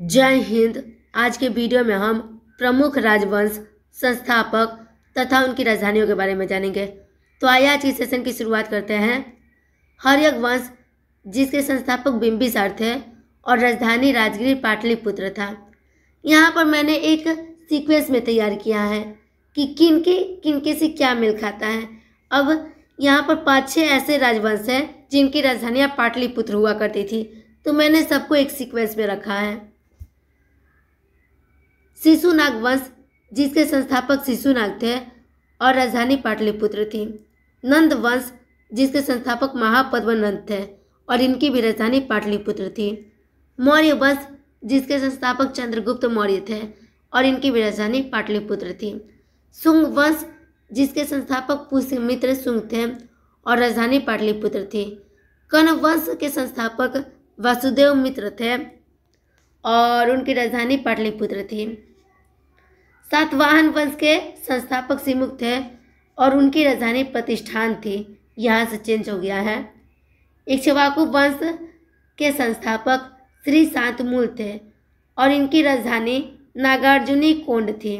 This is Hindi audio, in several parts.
जय हिंद आज के वीडियो में हम प्रमुख राजवंश संस्थापक तथा उनकी राजधानियों के बारे में जानेंगे तो आइए आज के सेशन की शुरुआत करते हैं हरयक वंश जिसके संस्थापक बिम्बिसार थे और राजधानी राजगिर पाटलिपुत्र था यहाँ पर मैंने एक सीक्वेंस में तैयार किया है कि किन के किन के से क्या मिल खाता है अब यहाँ पर पाँच छः ऐसे राजवंश हैं जिनकी राजधानियाँ पाटलिपुत्र हुआ करती थी तो मैंने सबको एक सीक्वेंस में रखा है शिशु नाग वंश जिसके संस्थापक शिशु नाग थे और राजधानी पाटलिपुत्र थी नंद वंश जिसके संस्थापक महापद्म नंद थे और इनकी भी राजधानी पाटलिपुत्र थी मौर्य वंश जिसके संस्थापक चंद्रगुप्त मौर्य थे और इनकी भी राजधानी पाटलिपुत्र थी शुंग वंश जिसके संस्थापक पुष्यमित्र शुंग थे और राजधानी पाटलिपुत्र थी कण वंश के संस्थापक वासुदेव मित्र थे और उनकी राजधानी पाटलिपुत्र थी सातवाहन वंश के संस्थापक सिमुख थे और उनकी राजधानी प्रतिष्ठान थी यहाँ से चेंज हो गया है इक्ष्वाकु वंश के संस्थापक श्री शांतमूल थे और इनकी राजधानी नागार्जुनी कोंड थी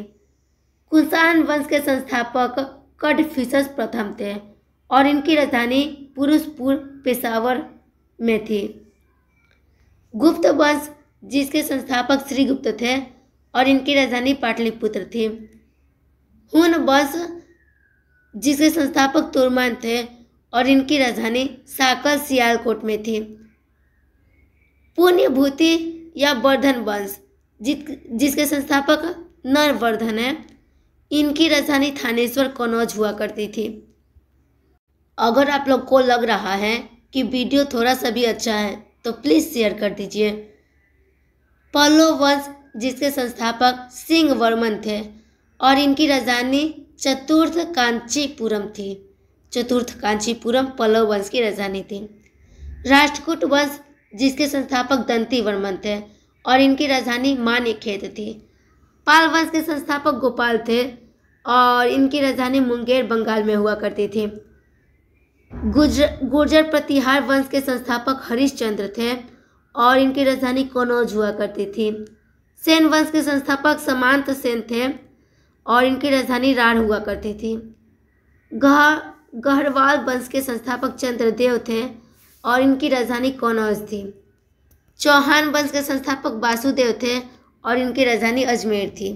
कुशान वंश के संस्थापक कटफिशस प्रथम थे और इनकी राजधानी पुरुषपुर पेशावर में थी गुप्त वंश जिसके संस्थापक श्रीगुप्त थे और इनकी राजधानी पाटलिपुत्र थी हुन बस जिसके संस्थापक तुरमान थे और इनकी राजधानी साकल सियालकोट में थी पुण्यभूति या वर्धन वंश जिसके संस्थापक नरवर्धन है इनकी राजधानी थानेश्वर कनौज हुआ करती थी अगर आप लोग को लग रहा है कि वीडियो थोड़ा सा भी अच्छा है तो प्लीज़ शेयर कर दीजिए पल्लव वंश जिसके संस्थापक सिंह वर्मन थे और इनकी राजधानी चतुर्थ कांचीपुरम थी चतुर्थ कांचीपुरम पल्लव वंश की राजधानी थी राष्ट्रकूट वंश जिसके संस्थापक दंती वर्मन थे और इनकी राजधानी मान्यखेत थी पाल वंश के संस्थापक गोपाल थे और इनकी राजधानी मुंगेर बंगाल में हुआ करती थी गुजर गुर्जर प्रतिहार वंश के संस्थापक हरिश्चंद्र थे और इनकी राजधानी कनौज हुआ करती थी सेन वंश के संस्थापक समांत सेन थे और इनकी राजधानी राण हुआ करती थी गह गढ़वाल वंश के संस्थापक चंद्रदेव थे और इनकी राजधानी कौनौज थी चौहान वंश के संस्थापक वासुदेव थे और इनकी राजधानी अजमेर थी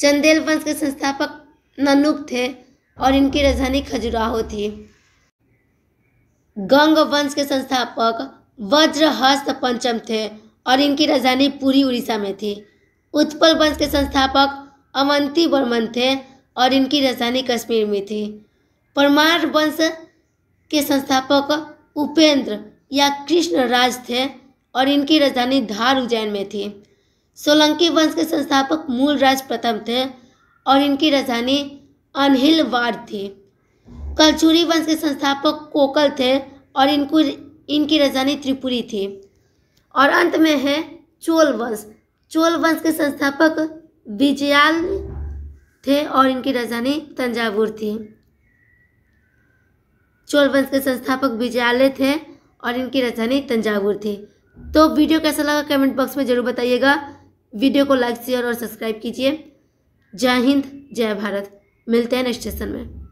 चंदेल वंश के संस्थापक ननुप थे और इनकी राजधानी खजुराहो थी गंग वंश के संस्थापक वज्रहस्त पंचम थे और इनकी राजधानी पूरी उड़ीसा में थी उत्पल वंश के संस्थापक अवंती वर्मन थे और इनकी राजधानी कश्मीर में थी परमार वंश के संस्थापक उपेंद्र या कृष्ण राज थे और इनकी राजधानी धार उज्जैन में थी सोलंकी वंश के संस्थापक मूल राज प्रथम थे और इनकी राजधानी अनहिलवार थी कलचूरी वंश के संस्थापक कोकल थे और इनको इनकी राजधानी त्रिपुरी थी और अंत में है चोल वंश चोल वंश के संस्थापक विजयाल थे और इनकी राजधानी तंजावुर थी चोल वंश के संस्थापक विजयालय थे और इनकी राजधानी तंजावुर थी तो वीडियो कैसा लगा कमेंट बॉक्स में ज़रूर बताइएगा वीडियो को लाइक शेयर और सब्सक्राइब कीजिए जय हिंद जय भारत मिलते हैं नेक्स्ट सेशन में